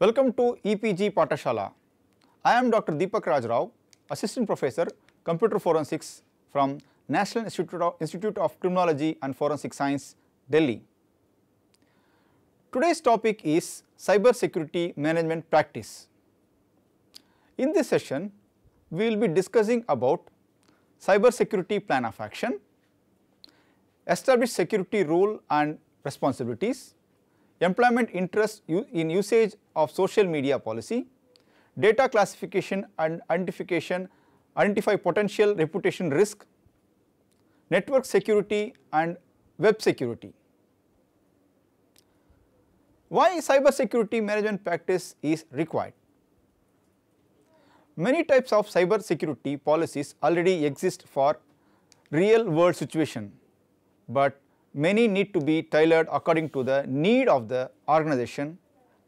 Welcome to EPG Patashala. I am Dr. Deepak Raj Rao, Assistant Professor, Computer Forensics from National Institute of, Institute of Criminology and Forensic Science, Delhi. Today's topic is Cyber Security Management Practice. In this session, we will be discussing about Cyber Security Plan of Action, Established Security Role and Responsibilities, employment interest in usage of social media policy, data classification and identification, identify potential reputation risk, network security and web security. Why cyber security management practice is required? Many types of cyber security policies already exist for real world situation, but many need to be tailored according to the need of the organization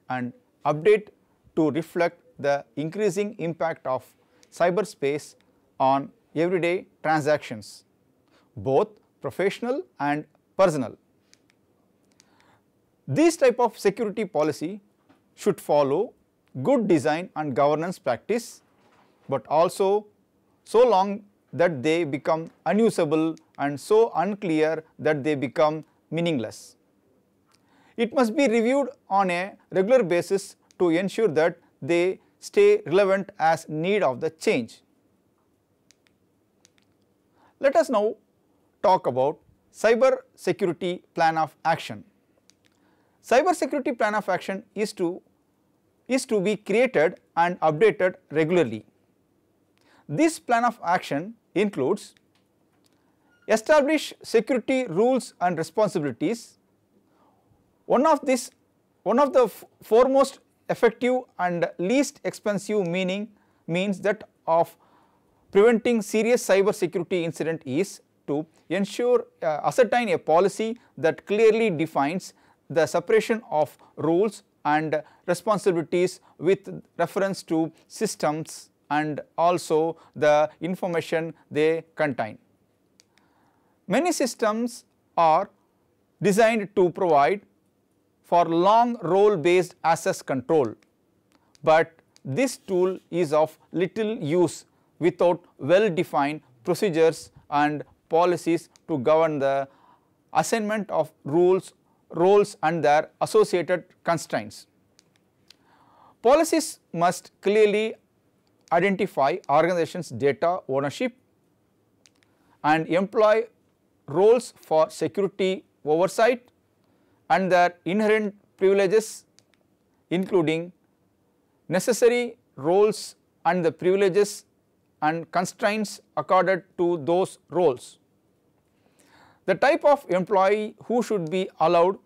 and update to reflect the increasing impact of cyberspace on everyday transactions, both professional and personal. These type of security policy should follow good design and governance practice, but also so long that they become unusable and so unclear that they become meaningless. It must be reviewed on a regular basis to ensure that they stay relevant as need of the change. Let us now talk about cyber security plan of action. Cyber security plan of action is to is to be created and updated regularly. This plan of action includes establish security rules and responsibilities. One of this, one of the foremost effective and least expensive meaning means that of preventing serious cyber security incident is to ensure uh, ascertain a policy that clearly defines the separation of rules and responsibilities with reference to systems and also the information they contain. Many systems are designed to provide for long role based access control, but this tool is of little use without well defined procedures and policies to govern the assignment of rules, roles and their associated constraints. Policies must clearly identify organization's data ownership and employ roles for security oversight and their inherent privileges including necessary roles and the privileges and constraints accorded to those roles. The type of employee who should be allowed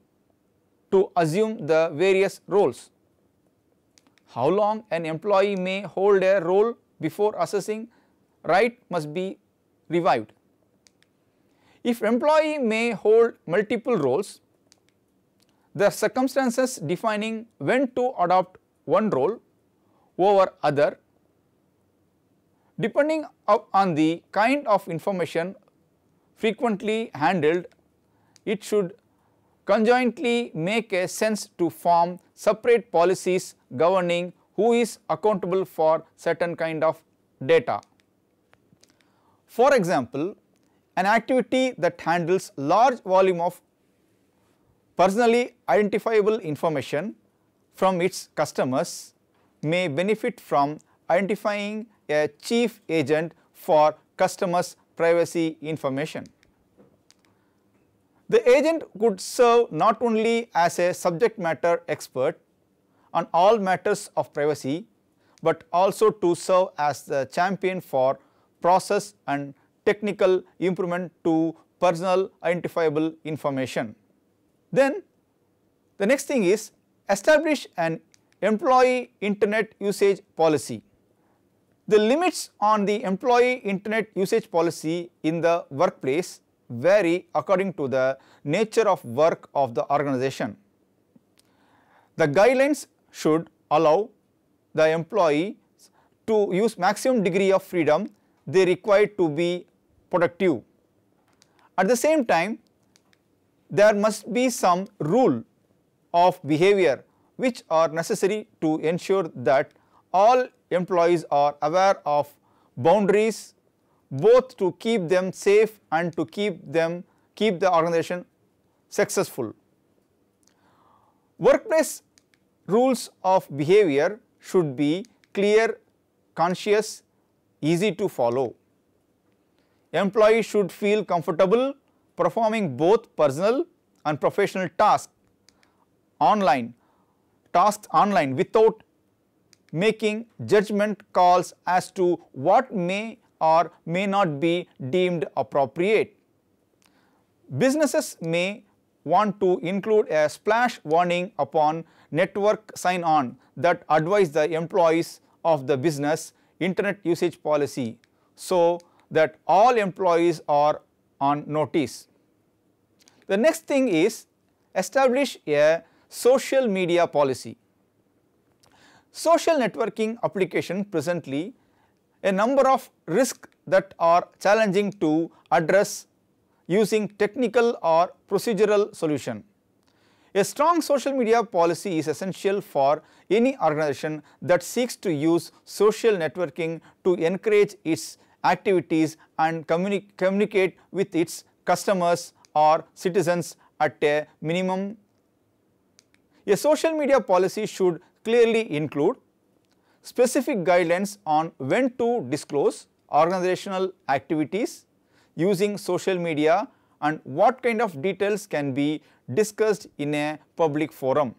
to assume the various roles, how long an employee may hold a role before assessing right must be revived. If employee may hold multiple roles, the circumstances defining when to adopt one role over other depending on the kind of information frequently handled, it should conjointly make a sense to form separate policies governing who is accountable for certain kind of data. For example, an activity that handles large volume of personally identifiable information from its customers may benefit from identifying a chief agent for customers' privacy information. The agent could serve not only as a subject matter expert on all matters of privacy, but also to serve as the champion for process and technical improvement to personal identifiable information. Then the next thing is establish an employee internet usage policy. The limits on the employee internet usage policy in the workplace vary according to the nature of work of the organization. The guidelines should allow the employee to use maximum degree of freedom they require to be productive. At the same time, there must be some rule of behavior which are necessary to ensure that all employees are aware of boundaries both to keep them safe and to keep them keep the organization successful. Workplace rules of behavior should be clear, conscious, easy to follow. Employees should feel comfortable performing both personal and professional tasks online, tasks online without making judgment calls as to what may or may not be deemed appropriate. Businesses may want to include a splash warning upon network sign on that advise the employees of the business internet usage policy. So, that all employees are on notice. The next thing is establish a social media policy. Social networking application presently a number of risks that are challenging to address using technical or procedural solution. A strong social media policy is essential for any organization that seeks to use social networking to encourage its activities and communi communicate with its customers or citizens at a minimum. A social media policy should clearly include specific guidelines on when to disclose organizational activities using social media and what kind of details can be discussed in a public forum.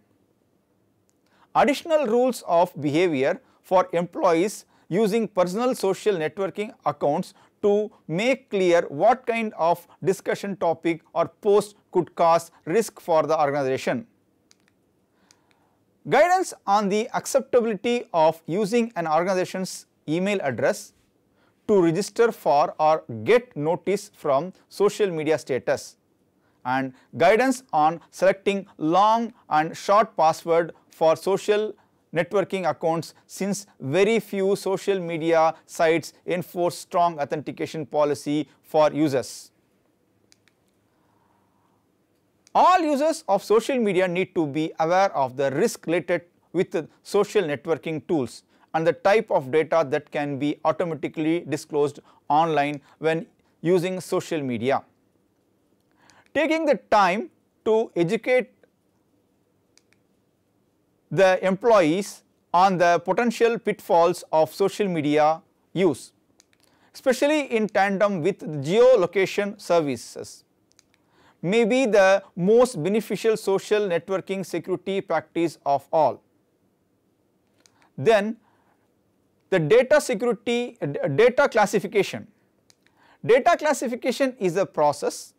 Additional rules of behavior for employees using personal social networking accounts to make clear what kind of discussion topic or post could cause risk for the organization. Guidance on the acceptability of using an organization's email address to register for or get notice from social media status and guidance on selecting long and short password for social networking accounts since very few social media sites enforce strong authentication policy for users. All users of social media need to be aware of the risk related with social networking tools and the type of data that can be automatically disclosed online when using social media. Taking the time to educate the employees on the potential pitfalls of social media use, especially in tandem with geolocation services may be the most beneficial social networking security practice of all. Then the data security, data classification. Data classification is a process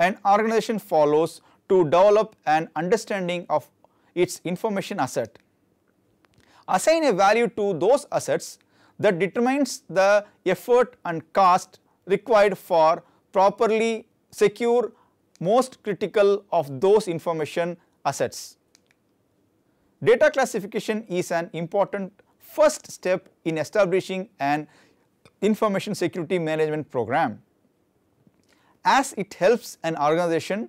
an organization follows to develop an understanding of its information asset. Assign a value to those assets that determines the effort and cost required for properly secure most critical of those information assets. Data classification is an important first step in establishing an information security management program as it helps an organization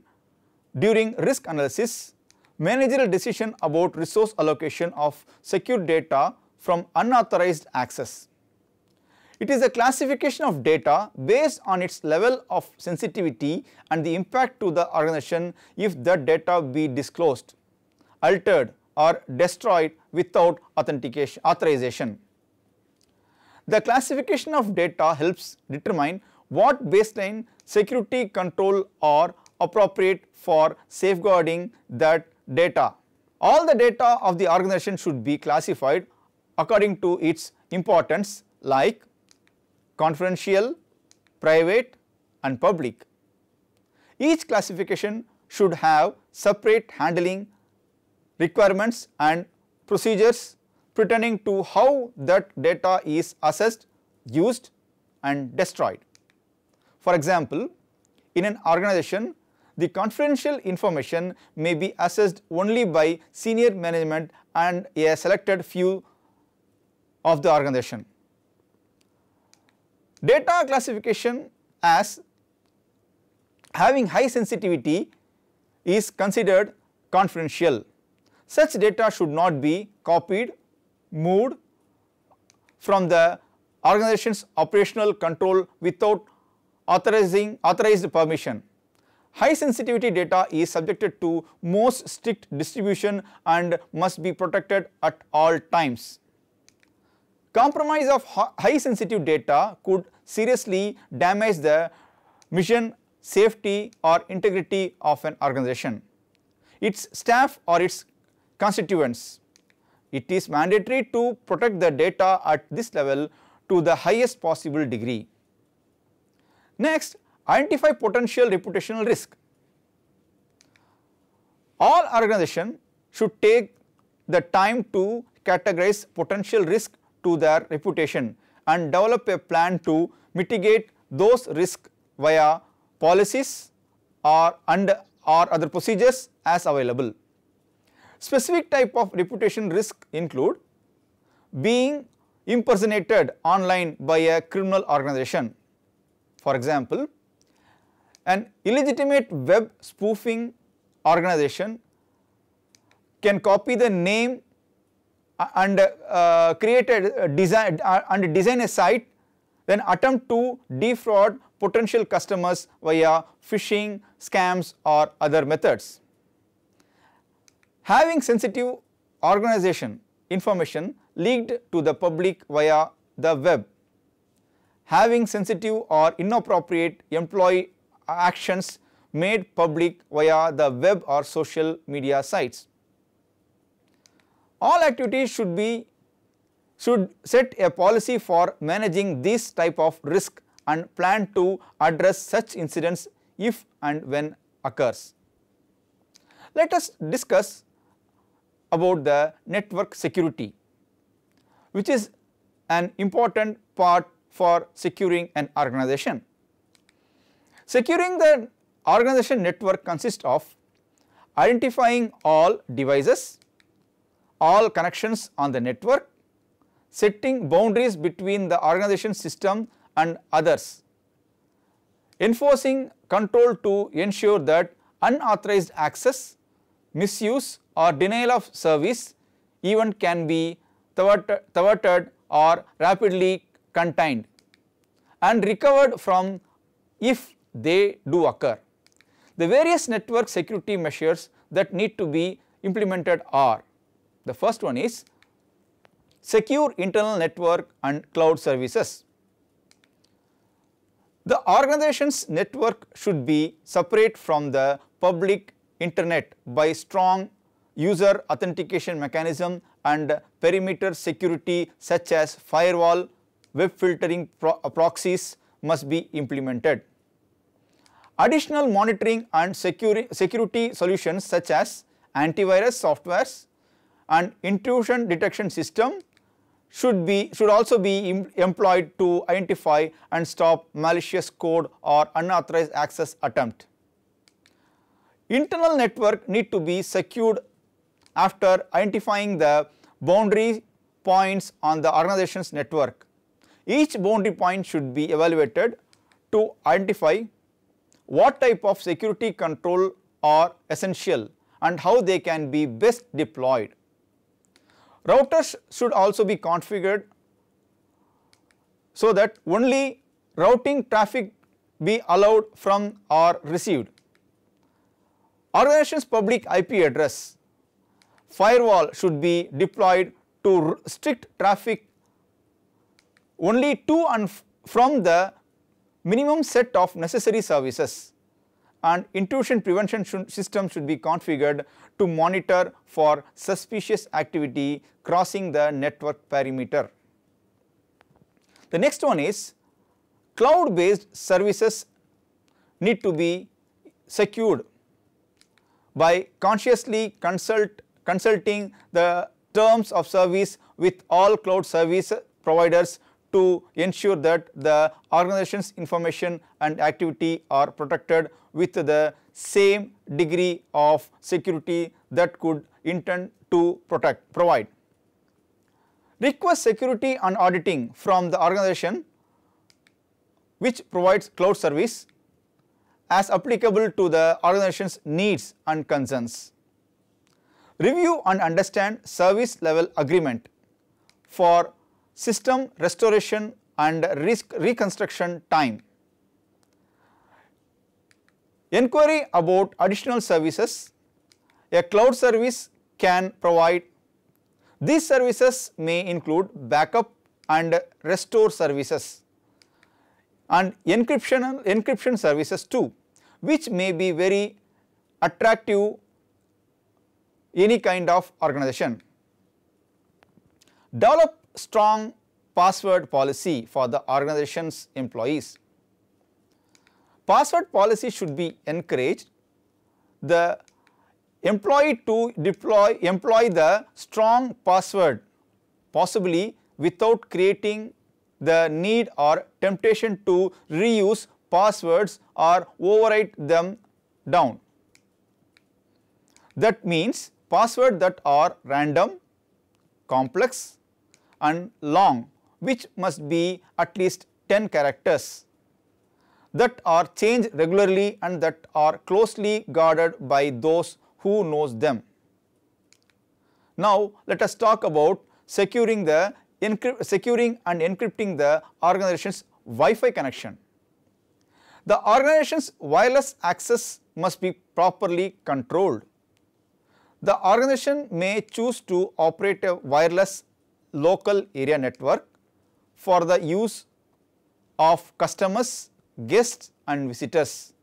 during risk analysis managerial decision about resource allocation of secure data from unauthorized access. It is a classification of data based on its level of sensitivity and the impact to the organization if that data be disclosed, altered or destroyed without authentication authorization. The classification of data helps determine what baseline security control are appropriate for safeguarding that data. All the data of the organization should be classified according to its importance like confidential, private and public. Each classification should have separate handling requirements and procedures pertaining to how that data is assessed, used and destroyed. For example, in an organization the confidential information may be assessed only by senior management and a selected few of the organization. Data classification as having high sensitivity is considered confidential. Such data should not be copied, moved from the organization's operational control without authorizing authorized permission. High sensitivity data is subjected to most strict distribution and must be protected at all times. Compromise of high sensitive data could seriously damage the mission, safety or integrity of an organization, its staff or its constituents. It is mandatory to protect the data at this level to the highest possible degree. Next, identify potential reputational risk. All organizations should take the time to categorize potential risk to their reputation and develop a plan to mitigate those risks via policies or, and, or other procedures as available. Specific type of reputation risk include being impersonated online by a criminal organization. For example, an illegitimate web spoofing organization can copy the name uh, and uh, create a uh, design uh, and design a site then attempt to defraud potential customers via phishing, scams or other methods. Having sensitive organization information leaked to the public via the web. Having sensitive or inappropriate employee actions made public via the web or social media sites. All activities should be should set a policy for managing this type of risk and plan to address such incidents if and when occurs. Let us discuss about the network security which is an important part for securing an organization. Securing the organization network consists of identifying all devices, all connections on the network, setting boundaries between the organization system and others, enforcing control to ensure that unauthorized access, misuse or denial of service even can be thwarted or rapidly contained and recovered from if they do occur. The various network security measures that need to be implemented are the first one is secure internal network and cloud services. The organization's network should be separate from the public internet by strong user authentication mechanism and perimeter security such as firewall, web filtering pro proxies must be implemented. Additional monitoring and security, security solutions such as antivirus softwares and intrusion detection system should be should also be employed to identify and stop malicious code or unauthorized access attempt. Internal network need to be secured after identifying the boundary points on the organization's network. Each boundary point should be evaluated to identify what type of security control are essential and how they can be best deployed. Routers should also be configured so that only routing traffic be allowed from or received. Organization's public IP address firewall should be deployed to restrict traffic only to and from the minimum set of necessary services and intrusion prevention should system should be configured to monitor for suspicious activity crossing the network perimeter. The next one is cloud based services need to be secured by consciously consult consulting the terms of service with all cloud service providers to ensure that the organization's information and activity are protected with the same degree of security that could intend to protect provide. Request security and auditing from the organization which provides cloud service as applicable to the organization's needs and concerns. Review and understand service level agreement for system restoration and risk reconstruction time. Enquiry about additional services a cloud service can provide. These services may include backup and restore services and encryption, encryption services too which may be very attractive any kind of organization. Develop strong password policy for the organization's employees. Password policy should be encouraged. The employee to deploy employ the strong password possibly without creating the need or temptation to reuse passwords or overwrite them down. That means passwords that are random, complex, and long which must be at least 10 characters that are changed regularly and that are closely guarded by those who knows them. Now, let us talk about securing the securing and encrypting the organization's Wi-Fi connection. The organization's wireless access must be properly controlled. The organization may choose to operate a wireless local area network for the use of customers, guests and visitors.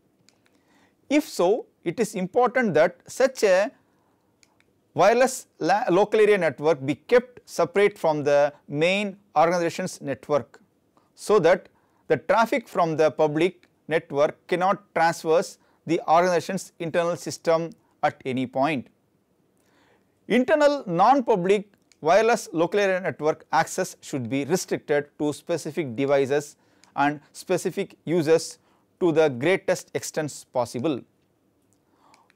If so, it is important that such a wireless local area network be kept separate from the main organization's network so that the traffic from the public network cannot traverse the organization's internal system at any point. Internal non-public wireless local area network access should be restricted to specific devices and specific users to the greatest extent possible.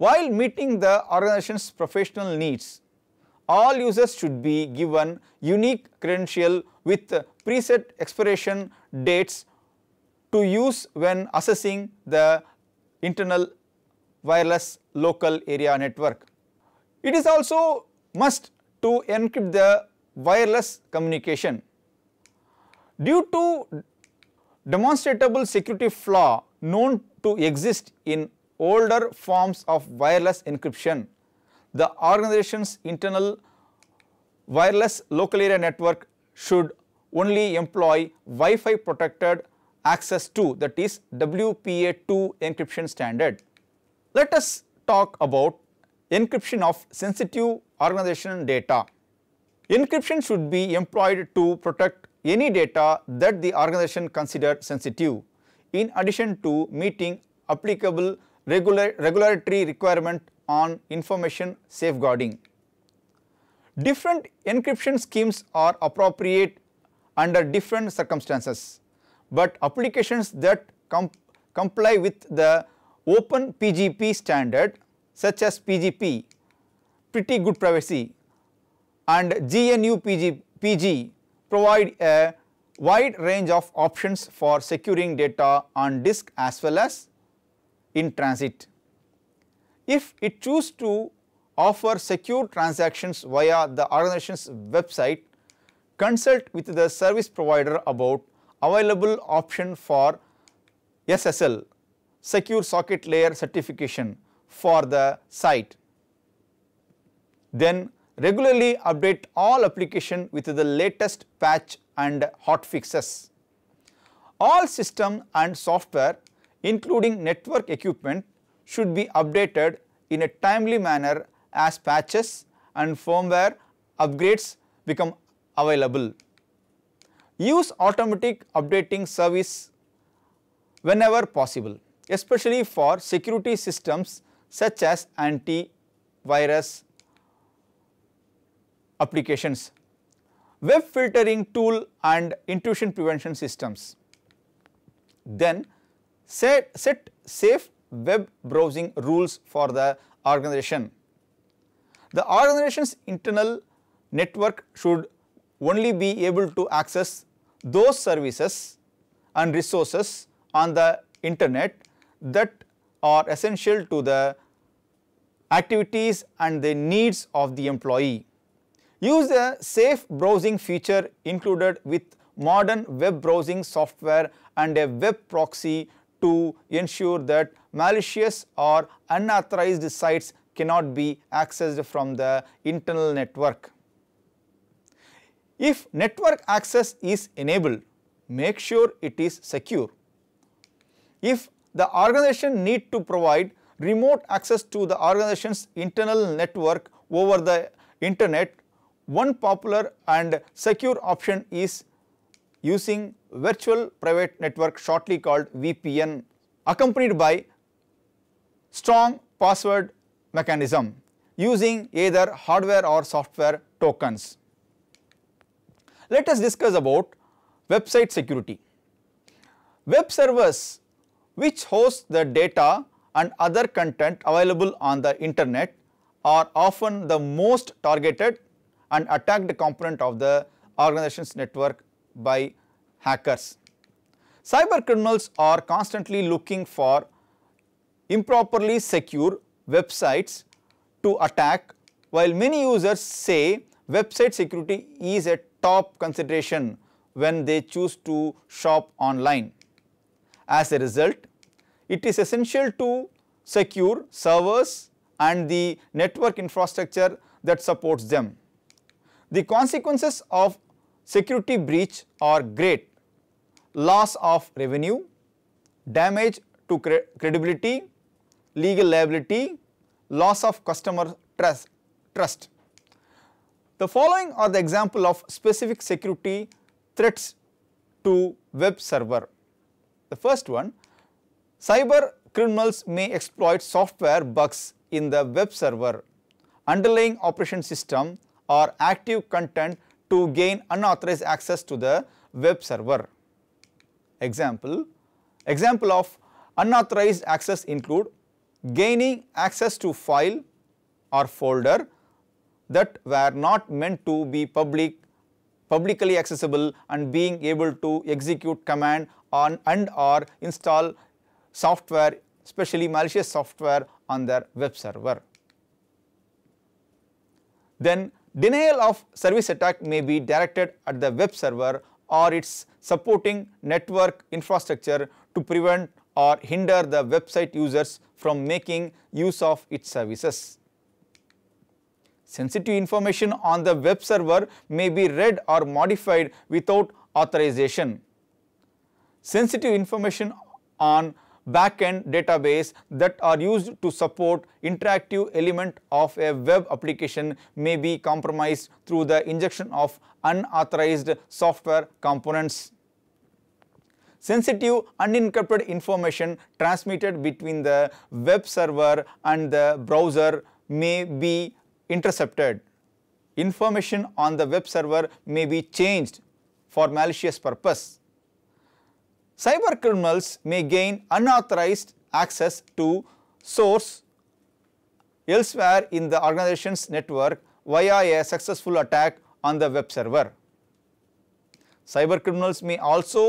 While meeting the organization's professional needs, all users should be given unique credential with preset expiration dates to use when assessing the internal wireless local area network. It is also must to encrypt the wireless communication. Due to demonstrable security flaw known to exist in older forms of wireless encryption, the organization's internal wireless local area network should only employ Wi-Fi protected access to that is WPA2 encryption standard. Let us talk about encryption of sensitive organization data. Encryption should be employed to protect any data that the organization considers sensitive in addition to meeting applicable regular, regulatory requirement on information safeguarding. Different encryption schemes are appropriate under different circumstances, but applications that comp comply with the Open PGP standard such as PGP, pretty good privacy and GNU PG, PG provide a wide range of options for securing data on disk as well as in transit. If it choose to offer secure transactions via the organization's website, consult with the service provider about available option for SSL, Secure Socket Layer Certification for the site. Then regularly update all application with the latest patch and hot fixes. All system and software including network equipment should be updated in a timely manner as patches and firmware upgrades become available. Use automatic updating service whenever possible, especially for security systems such as antivirus applications, web filtering tool and intrusion prevention systems. Then set, set safe web browsing rules for the organization. The organization's internal network should only be able to access those services and resources on the internet that are essential to the activities and the needs of the employee. Use the safe browsing feature included with modern web browsing software and a web proxy to ensure that malicious or unauthorized sites cannot be accessed from the internal network. If network access is enabled, make sure it is secure. If the organization need to provide remote access to the organization's internal network over the internet. One popular and secure option is using virtual private network shortly called VPN accompanied by strong password mechanism using either hardware or software tokens. Let us discuss about website security. Web servers which hosts the data and other content available on the internet are often the most targeted and attacked component of the organization's network by hackers. Cyber criminals are constantly looking for improperly secure websites to attack while many users say website security is a top consideration when they choose to shop online. As a result, it is essential to secure servers and the network infrastructure that supports them. The consequences of security breach are great, loss of revenue, damage to cre credibility, legal liability, loss of customer trust. trust. The following are the example of specific security threats to web server. The first one Cyber criminals may exploit software bugs in the web server, underlying operation system or active content to gain unauthorized access to the web server. Example, example of unauthorized access include gaining access to file or folder that were not meant to be public publicly accessible and being able to execute command on and or install software, especially malicious software on their web server. Then denial of service attack may be directed at the web server or its supporting network infrastructure to prevent or hinder the website users from making use of its services. Sensitive information on the web server may be read or modified without authorization. Sensitive information on backend database that are used to support interactive element of a web application may be compromised through the injection of unauthorized software components. Sensitive unencrypted information transmitted between the web server and the browser may be intercepted. Information on the web server may be changed for malicious purpose cyber criminals may gain unauthorized access to source elsewhere in the organization's network via a successful attack on the web server. Cyber criminals may also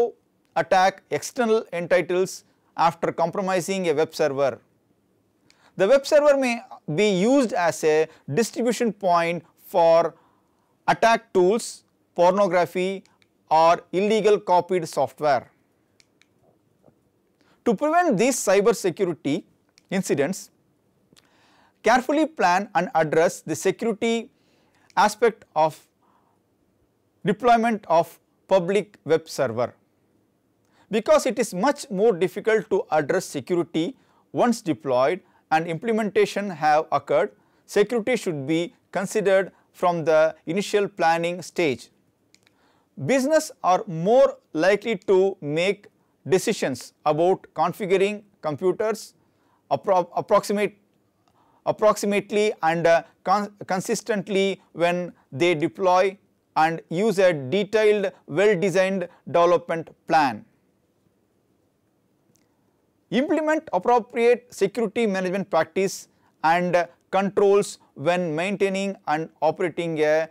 attack external entities after compromising a web server. The web server may be used as a distribution point for attack tools, pornography or illegal copied software. To prevent these cyber security incidents, carefully plan and address the security aspect of deployment of public web server because it is much more difficult to address security once deployed and implementation have occurred security should be considered from the initial planning stage. Business are more likely to make decisions about configuring computers appro approximate, approximately and uh, con consistently when they deploy and use a detailed well designed development plan. Implement appropriate security management practice and uh, controls when maintaining and operating a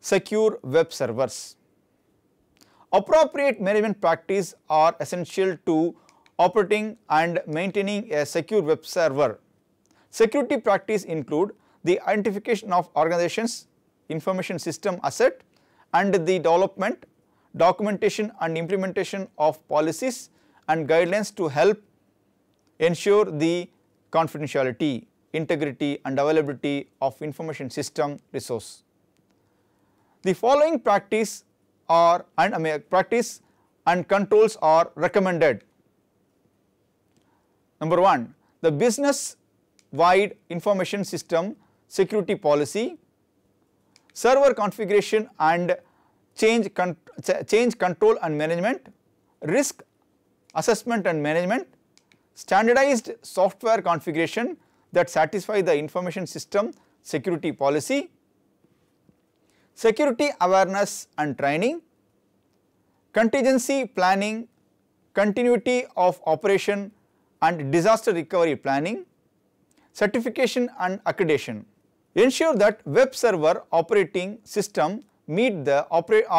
secure web servers. Appropriate management practices are essential to operating and maintaining a secure web server. Security practices include the identification of organizations, information system asset and the development, documentation and implementation of policies and guidelines to help ensure the confidentiality, integrity and availability of information system resource. The following practice or and practice and controls are recommended. Number 1 the business wide information system security policy, server configuration and change, con change control and management, risk assessment and management, standardized software configuration that satisfy the information system security policy, security awareness and training, contingency planning, continuity of operation and disaster recovery planning, certification and accreditation. Ensure that web server operating system meet the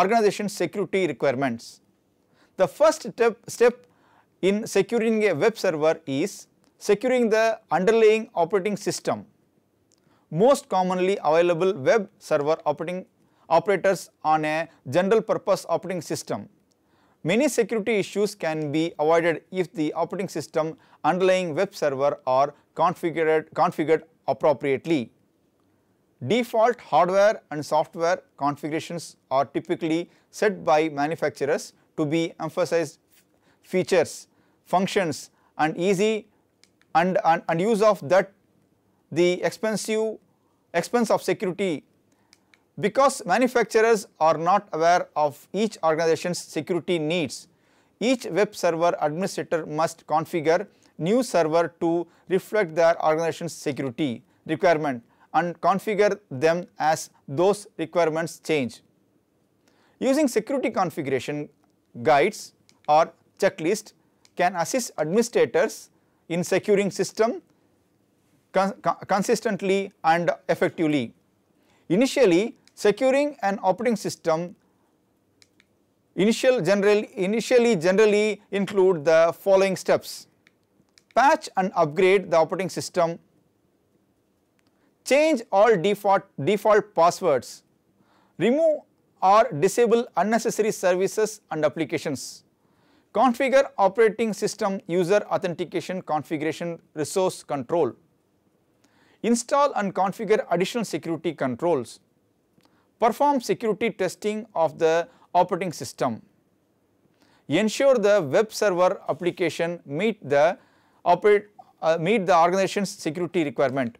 organization security requirements. The first step, step in securing a web server is securing the underlying operating system. Most commonly available web server operating operators on a general purpose operating system. Many security issues can be avoided if the operating system underlying web server are configured, configured appropriately. Default hardware and software configurations are typically set by manufacturers to be emphasized features, functions and easy and, and, and use of that the expensive expense of security because manufacturers are not aware of each organization's security needs, each web server administrator must configure new server to reflect their organization's security requirement and configure them as those requirements change. Using security configuration guides or checklist can assist administrators in securing system con consistently and effectively. Initially, securing an operating system initial generally initially generally include the following steps. Patch and upgrade the operating system, change all default, default passwords, remove or disable unnecessary services and applications, configure operating system user authentication configuration resource control, install and configure additional security controls, perform security testing of the operating system, ensure the web server application meet the operate uh, meet the organization's security requirement.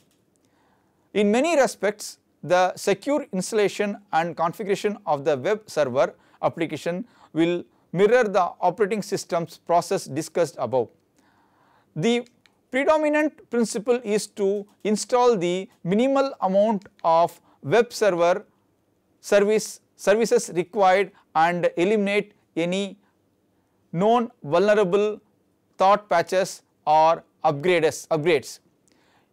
In many respects, the secure installation and configuration of the web server application will mirror the operating system's process discussed above. The predominant principle is to install the minimal amount of web server service services required and eliminate any known vulnerable thought patches or upgrades, upgrades.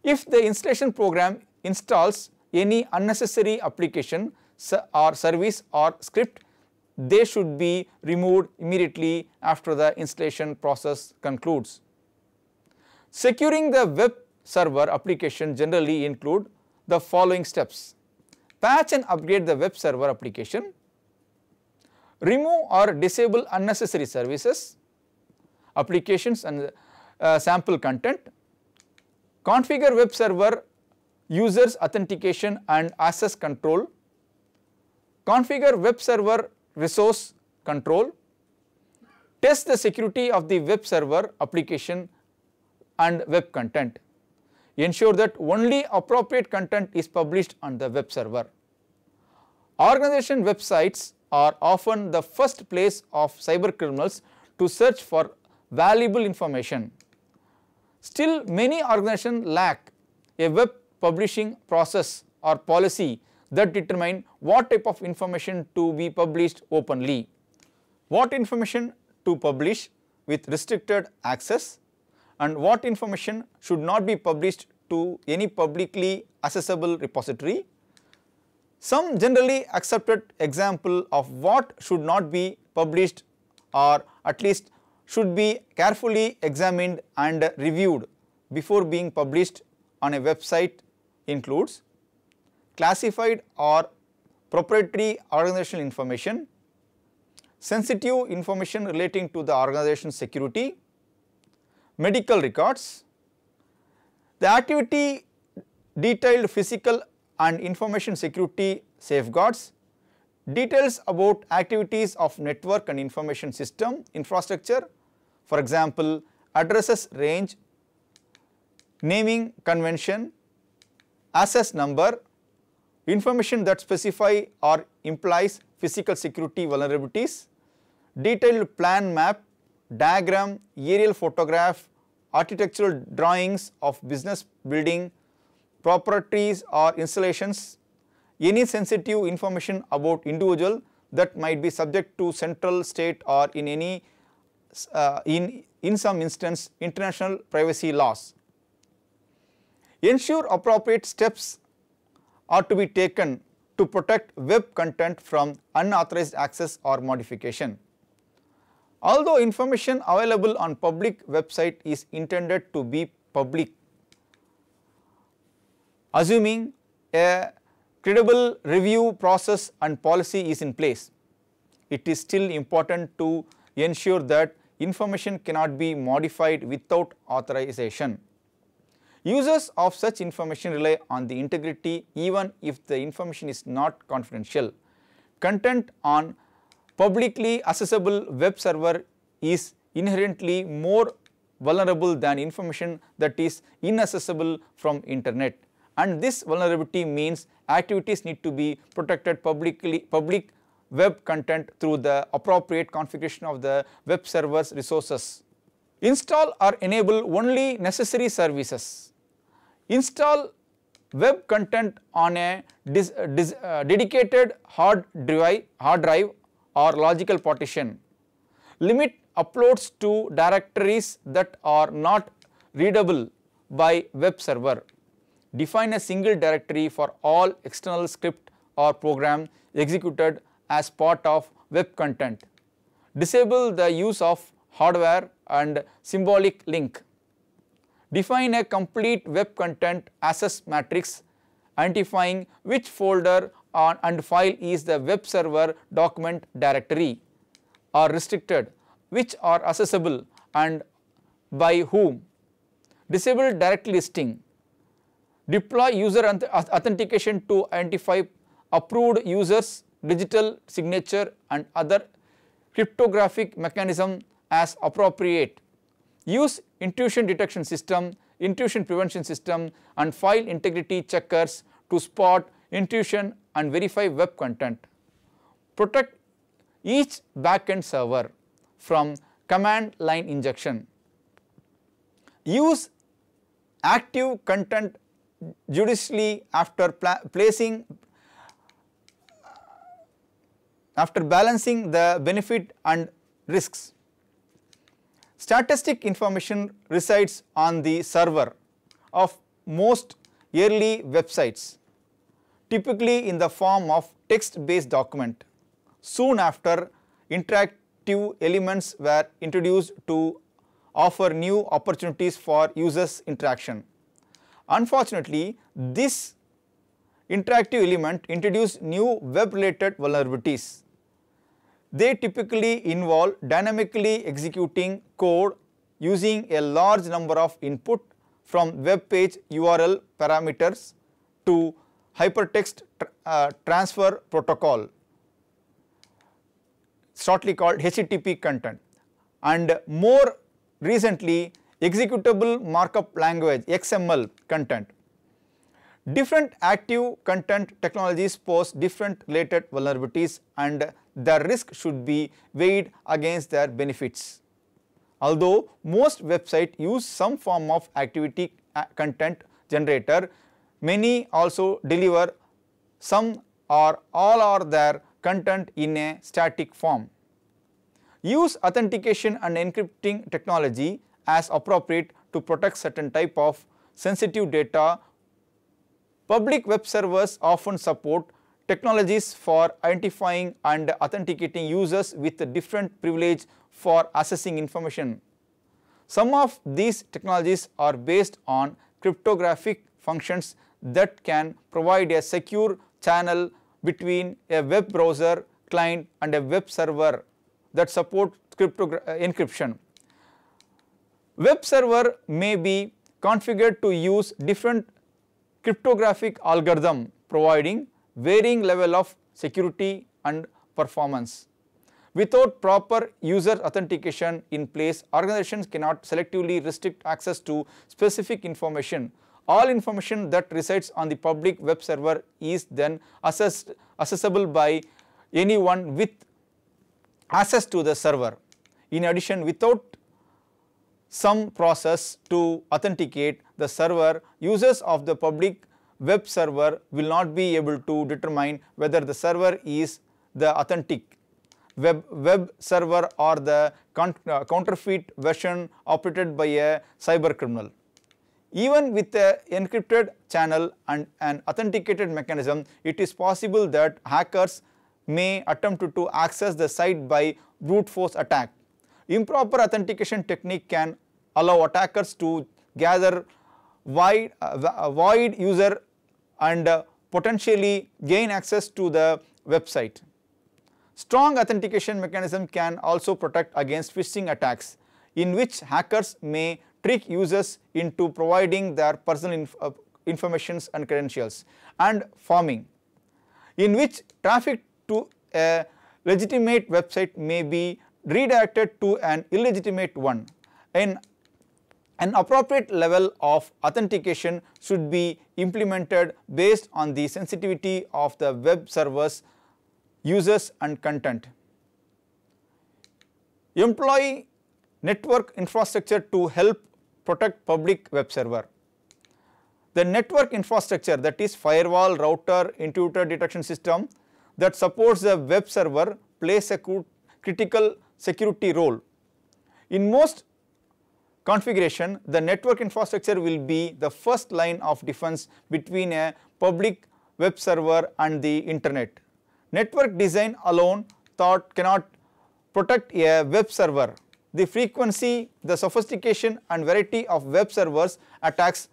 If the installation program installs any unnecessary application or service or script, they should be removed immediately after the installation process concludes. Securing the web server application generally include the following steps patch and upgrade the web server application, remove or disable unnecessary services, applications and uh, sample content, configure web server users authentication and access control, configure web server resource control, test the security of the web server application and web content ensure that only appropriate content is published on the web server. Organization websites are often the first place of cybercriminals to search for valuable information. Still, many organizations lack a web publishing process or policy that determine what type of information to be published openly, what information to publish with restricted access and what information should not be published to any publicly accessible repository. Some generally accepted example of what should not be published or at least should be carefully examined and reviewed before being published on a website includes classified or proprietary organizational information, sensitive information relating to the organization security, medical records. The activity detailed physical and information security safeguards, details about activities of network and information system infrastructure, for example, addresses range, naming convention, access number, information that specify or implies physical security vulnerabilities, detailed plan map diagram, aerial photograph, architectural drawings of business building, properties or installations, any sensitive information about individual that might be subject to central state or in any uh, in, in some instance international privacy laws. Ensure appropriate steps are to be taken to protect web content from unauthorized access or modification. Although information available on public website is intended to be public, assuming a credible review process and policy is in place, it is still important to ensure that information cannot be modified without authorization. Users of such information rely on the integrity even if the information is not confidential. Content on publicly accessible web server is inherently more vulnerable than information that is inaccessible from internet and this vulnerability means activities need to be protected publicly public web content through the appropriate configuration of the web server's resources. Install or enable only necessary services. Install web content on a dis, dis, uh, dedicated hard drive, hard drive or logical partition. Limit uploads to directories that are not readable by web server. Define a single directory for all external script or program executed as part of web content. Disable the use of hardware and symbolic link. Define a complete web content access matrix identifying which folder on and file is the web server document directory are restricted which are accessible and by whom. Disable direct listing. Deploy user authentication to identify approved users digital signature and other cryptographic mechanism as appropriate. Use intrusion detection system, intrusion prevention system and file integrity checkers to spot intrusion and verify web content. Protect each backend server from command line injection. Use active content judiciously after placing after balancing the benefit and risks. Statistic information resides on the server of most yearly websites typically in the form of text-based document. Soon after, interactive elements were introduced to offer new opportunities for users interaction. Unfortunately, this interactive element introduced new web related vulnerabilities. They typically involve dynamically executing code using a large number of input from web page URL parameters to hypertext tr uh, transfer protocol shortly called HTTP content and more recently executable markup language XML content. Different active content technologies pose different related vulnerabilities and the risk should be weighed against their benefits. Although most websites use some form of activity uh, content generator, many also deliver some or all or their content in a static form. Use authentication and encrypting technology as appropriate to protect certain type of sensitive data. Public web servers often support technologies for identifying and authenticating users with different privilege for accessing information. Some of these technologies are based on cryptographic functions that can provide a secure channel between a web browser client and a web server that support uh, encryption. Web server may be configured to use different cryptographic algorithm providing varying level of security and performance. Without proper user authentication in place, organizations cannot selectively restrict access to specific information all information that resides on the public web server is then accessed, accessible by anyone with access to the server. In addition, without some process to authenticate the server, users of the public web server will not be able to determine whether the server is the authentic web, web server or the uh, counterfeit version operated by a cyber criminal even with a encrypted channel and an authenticated mechanism, it is possible that hackers may attempt to, to access the site by brute force attack. Improper authentication technique can allow attackers to gather wide, uh, wide user and uh, potentially gain access to the website. Strong authentication mechanism can also protect against phishing attacks in which hackers may trick users into providing their personal inf uh, informations and credentials and farming in which traffic to a legitimate website may be redirected to an illegitimate one. In an appropriate level of authentication should be implemented based on the sensitivity of the web servers, users and content. Employee network infrastructure to help protect public web server. The network infrastructure that is firewall, router, intruder detection system that supports the web server plays a critical security role. In most configuration, the network infrastructure will be the first line of defense between a public web server and the internet. Network design alone thought cannot protect a web server the frequency, the sophistication and variety of web servers attacks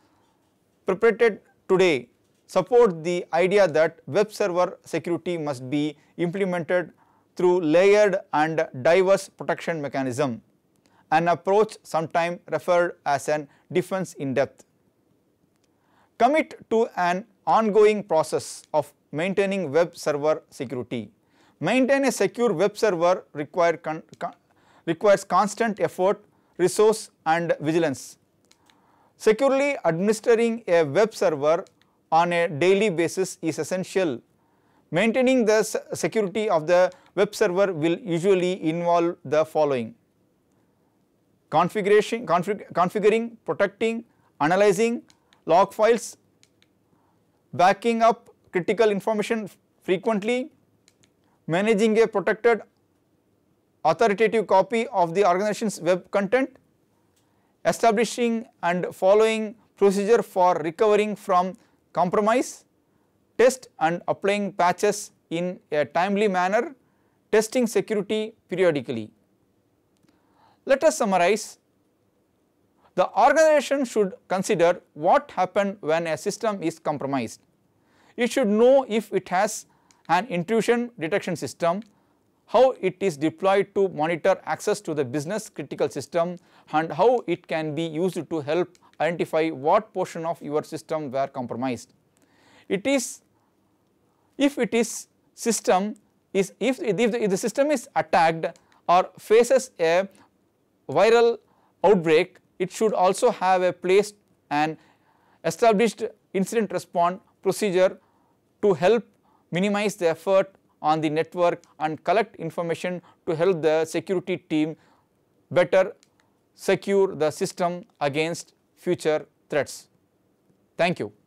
perpetrated today support the idea that web server security must be implemented through layered and diverse protection mechanism, an approach sometimes referred as an defense in depth. Commit to an ongoing process of maintaining web server security. Maintain a secure web server require con, con, requires constant effort, resource and vigilance. Securely administering a web server on a daily basis is essential. Maintaining the security of the web server will usually involve the following. Configuration, config, configuring, protecting, analyzing log files, backing up critical information frequently, managing a protected authoritative copy of the organization's web content, establishing and following procedure for recovering from compromise, test and applying patches in a timely manner, testing security periodically. Let us summarize. The organization should consider what happened when a system is compromised. It should know if it has an intrusion detection system how it is deployed to monitor access to the business critical system and how it can be used to help identify what portion of your system were compromised. It is if it is system is if, if, the, if the system is attacked or faces a viral outbreak, it should also have a place and established incident response procedure to help minimize the effort on the network and collect information to help the security team better secure the system against future threats. Thank you.